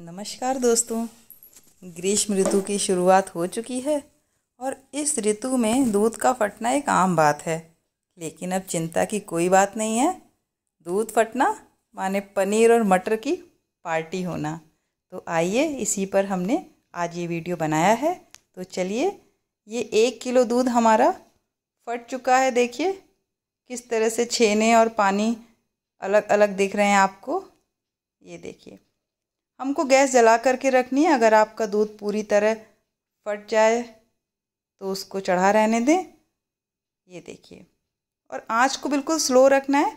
नमस्कार दोस्तों ग्रीष्म ऋतु की शुरुआत हो चुकी है और इस ऋतु में दूध का फटना एक आम बात है लेकिन अब चिंता की कोई बात नहीं है दूध फटना माने पनीर और मटर की पार्टी होना तो आइए इसी पर हमने आज ये वीडियो बनाया है तो चलिए ये एक किलो दूध हमारा फट चुका है देखिए किस तरह से छेने और पानी अलग अलग दिख रहे हैं आपको ये देखिए हमको गैस जला करके रखनी है अगर आपका दूध पूरी तरह फट जाए तो उसको चढ़ा रहने दें ये देखिए और आँच को बिल्कुल स्लो रखना है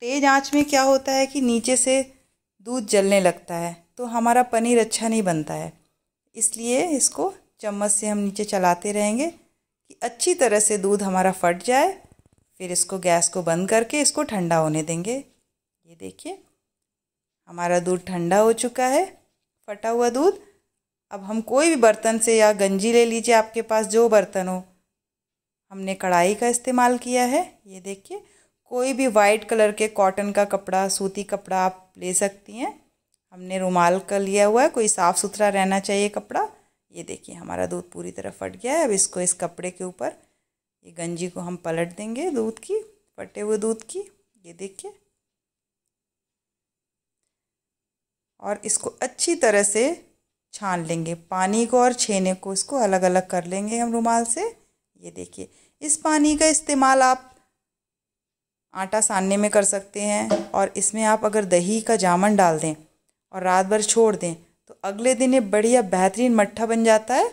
तेज़ आँच में क्या होता है कि नीचे से दूध जलने लगता है तो हमारा पनीर अच्छा नहीं बनता है इसलिए इसको चम्मच से हम नीचे चलाते रहेंगे कि अच्छी तरह से दूध हमारा फट जाए फिर इसको गैस को बंद करके इसको ठंडा होने देंगे ये देखिए हमारा दूध ठंडा हो चुका है फटा हुआ दूध अब हम कोई भी बर्तन से या गंजी ले लीजिए आपके पास जो बर्तन हो हमने कढ़ाई का इस्तेमाल किया है ये देखिए कोई भी वाइट कलर के कॉटन का कपड़ा सूती कपड़ा आप ले सकती हैं हमने रुमाल का लिया हुआ है कोई साफ़ सुथरा रहना चाहिए कपड़ा ये देखिए हमारा दूध पूरी तरह फट गया है अब इसको इस कपड़े के ऊपर ये गंजी को हम पलट देंगे दूध की फटे हुए दूध की ये देखिए और इसको अच्छी तरह से छान लेंगे पानी को और छेने को इसको अलग अलग कर लेंगे हम रुमाल से ये देखिए इस पानी का इस्तेमाल आप आटा सानने में कर सकते हैं और इसमें आप अगर दही का जामन डाल दें और रात भर छोड़ दें तो अगले दिन ये बढ़िया बेहतरीन मट्ठा बन जाता है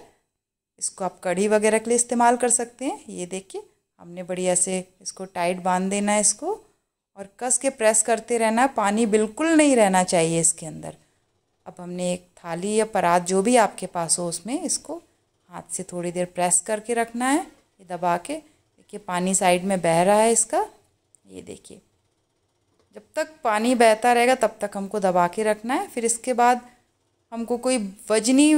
इसको आप कढ़ी वगैरह के लिए इस्तेमाल कर सकते हैं ये देखिए हमने बढ़िया से इसको टाइट बांध देना है इसको और कस के प्रेस करते रहना पानी बिल्कुल नहीं रहना चाहिए इसके अंदर अब हमने एक थाली या परात जो भी आपके पास हो उसमें इसको हाथ से थोड़ी देर प्रेस करके रखना है ये दबा के देखिए पानी साइड में बह रहा है इसका ये देखिए जब तक पानी बहता रहेगा तब तक हमको दबा के रखना है फिर इसके बाद हमको कोई वजनी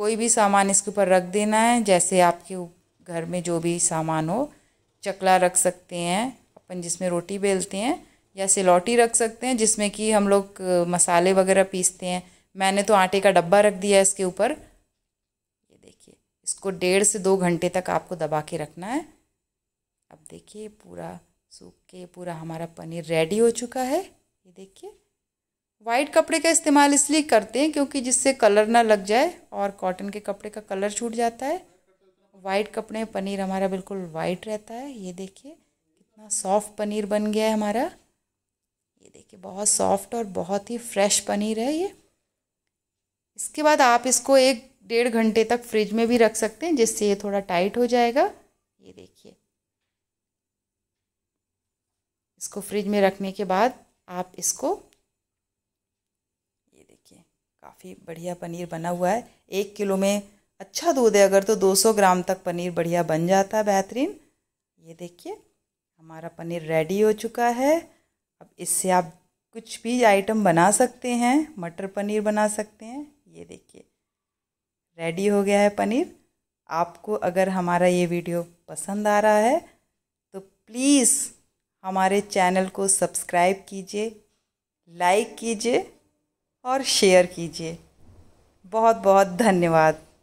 कोई भी सामान इसके ऊपर रख देना है जैसे आपके घर में जो भी सामान हो चकला रख सकते हैं अपन जिसमें रोटी बेलते हैं या सिलौटी रख सकते हैं जिसमें कि हम लोग मसाले वगैरह पीसते हैं मैंने तो आटे का डब्बा रख दिया है इसके ऊपर ये देखिए इसको डेढ़ से दो घंटे तक आपको दबा के रखना है अब देखिए पूरा सूख के पूरा हमारा पनीर रेडी हो चुका है ये देखिए वाइट कपड़े का इस्तेमाल इसलिए करते हैं क्योंकि जिससे कलर ना लग जाए और कॉटन के कपड़े का कलर छूट जाता है वाइट कपड़े पनीर हमारा बिल्कुल वाइट रहता है ये देखिए कितना सॉफ्ट पनीर बन गया है हमारा ये देखिए बहुत सॉफ्ट और बहुत ही फ्रेश पनीर है ये इसके बाद आप इसको एक डेढ़ घंटे तक फ्रिज में भी रख सकते हैं जिससे ये थोड़ा टाइट हो जाएगा ये देखिए इसको फ्रिज में रखने के बाद आप इसको ये देखिए काफ़ी बढ़िया पनीर बना हुआ है एक किलो में अच्छा दूध है अगर तो 200 ग्राम तक पनीर बढ़िया बन जाता है बेहतरीन ये देखिए हमारा पनीर रेडी हो चुका है अब इससे आप कुछ भी आइटम बना सकते हैं मटर पनीर बना सकते हैं ये देखिए रेडी हो गया है पनीर आपको अगर हमारा ये वीडियो पसंद आ रहा है तो प्लीज़ हमारे चैनल को सब्सक्राइब कीजिए लाइक कीजिए और शेयर कीजिए बहुत बहुत धन्यवाद